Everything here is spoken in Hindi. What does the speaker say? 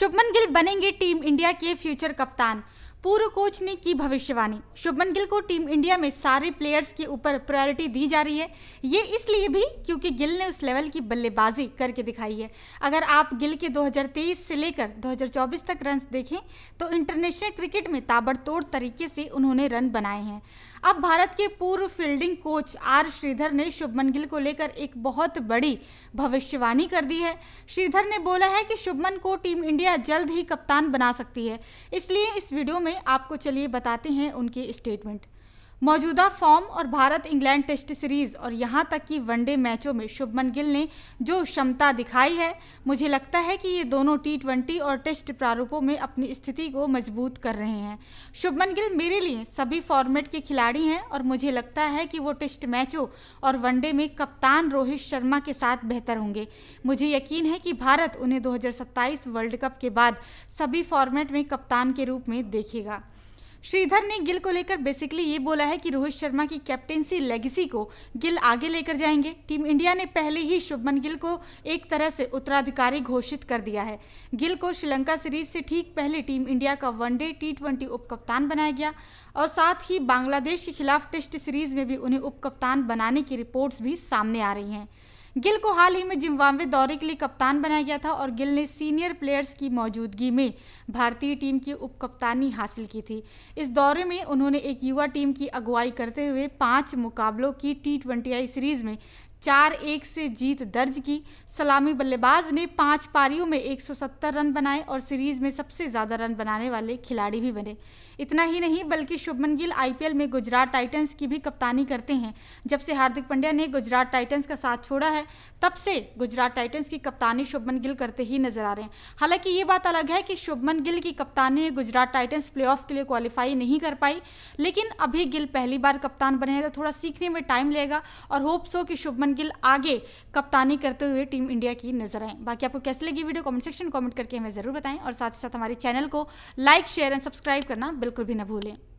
शुभमन गिल बनेंगे टीम इंडिया के फ्यूचर कप्तान पूर्व कोच ने की भविष्यवाणी शुभमन गिल को टीम इंडिया में सारे प्लेयर्स के ऊपर प्रायोरिटी दी जा रही है ये इसलिए भी क्योंकि गिल ने उस लेवल की बल्लेबाजी करके दिखाई है अगर आप गिल के 2023 से लेकर 2024 तक रन देखें तो इंटरनेशनल क्रिकेट में ताबड़तोड़ तरीके से उन्होंने रन बनाए हैं अब भारत के पूर्व फील्डिंग कोच आर श्रीधर ने शुभमन गिल को लेकर एक बहुत बड़ी भविष्यवाणी कर दी है श्रीधर ने बोला है कि शुभमन को टीम इंडिया जल्द ही कप्तान बना सकती है इसलिए इस वीडियो में आपको चलिए बताते हैं उनकी स्टेटमेंट मौजूदा फॉर्म और भारत इंग्लैंड टेस्ट सीरीज़ और यहाँ तक कि वनडे मैचों में शुभमन गिल ने जो क्षमता दिखाई है मुझे लगता है कि ये दोनों टी ट्वेंटी और टेस्ट प्रारूपों में अपनी स्थिति को मजबूत कर रहे हैं शुभमन गिल मेरे लिए सभी फॉर्मेट के खिलाड़ी हैं और मुझे लगता है कि वो टेस्ट मैचों और वनडे में कप्तान रोहित शर्मा के साथ बेहतर होंगे मुझे यकीन है कि भारत उन्हें दो वर्ल्ड कप के बाद सभी फॉर्मेट में कप्तान के रूप में देखेगा श्रीधर ने गिल को लेकर बेसिकली ये बोला है कि रोहित शर्मा की कैप्टेंसी लेगेसी को गिल आगे लेकर जाएंगे टीम इंडिया ने पहले ही शुभमन गिल को एक तरह से उत्तराधिकारी घोषित कर दिया है गिल को श्रीलंका सीरीज से ठीक पहले टीम इंडिया का वनडे टी ट्वेंटी उपकप्तान बनाया गया और साथ ही बांग्लादेश के खिलाफ टेस्ट सीरीज में भी उन्हें उपकप्तान बनाने की रिपोर्ट्स भी सामने आ रही हैं गिल को हाल ही में जिम्बाब्वे दौरे के लिए कप्तान बनाया गया था और गिल ने सीनियर प्लेयर्स की मौजूदगी में भारतीय टीम की उपकप्तानी हासिल की थी इस दौरे में उन्होंने एक युवा टीम की अगुवाई करते हुए पाँच मुकाबलों की टी सीरीज में चार एक से जीत दर्ज की सलामी बल्लेबाज ने पाँच पारियों में 170 रन बनाए और सीरीज में सबसे ज़्यादा रन बनाने वाले खिलाड़ी भी बने इतना ही नहीं बल्कि शुभमन गिल आईपीएल में गुजरात टाइटंस की भी कप्तानी करते हैं जब से हार्दिक पंड्या ने गुजरात टाइटंस का साथ छोड़ा है तब से गुजरात टाइटन्स की कप्तानी शुभमन गिल करते ही नजर आ रहे हैं हालांकि ये बात अलग है कि शुभमन गिल की कप्तानी ने गुजरात टाइटन्स प्ले के लिए क्वालिफाई नहीं कर पाई लेकिन अभी गिल पहली बार कप्तान बने हैं तो थोड़ा सीखने में टाइम लेगा और होप्स हो कि शुभमन शुभमन गिल आगे कप्तानी करते हुए टीम इंडिया की नजर आए बाकी आपको कैसे लगी वीडियो कमेंट सेक्शन कमेंट करके हमें ज़रूर बताएं और साथ ही साथ हमारे चैनल को लाइक शेयर एंड सब्सक्राइब करना बिल्कुल भी ना भूलें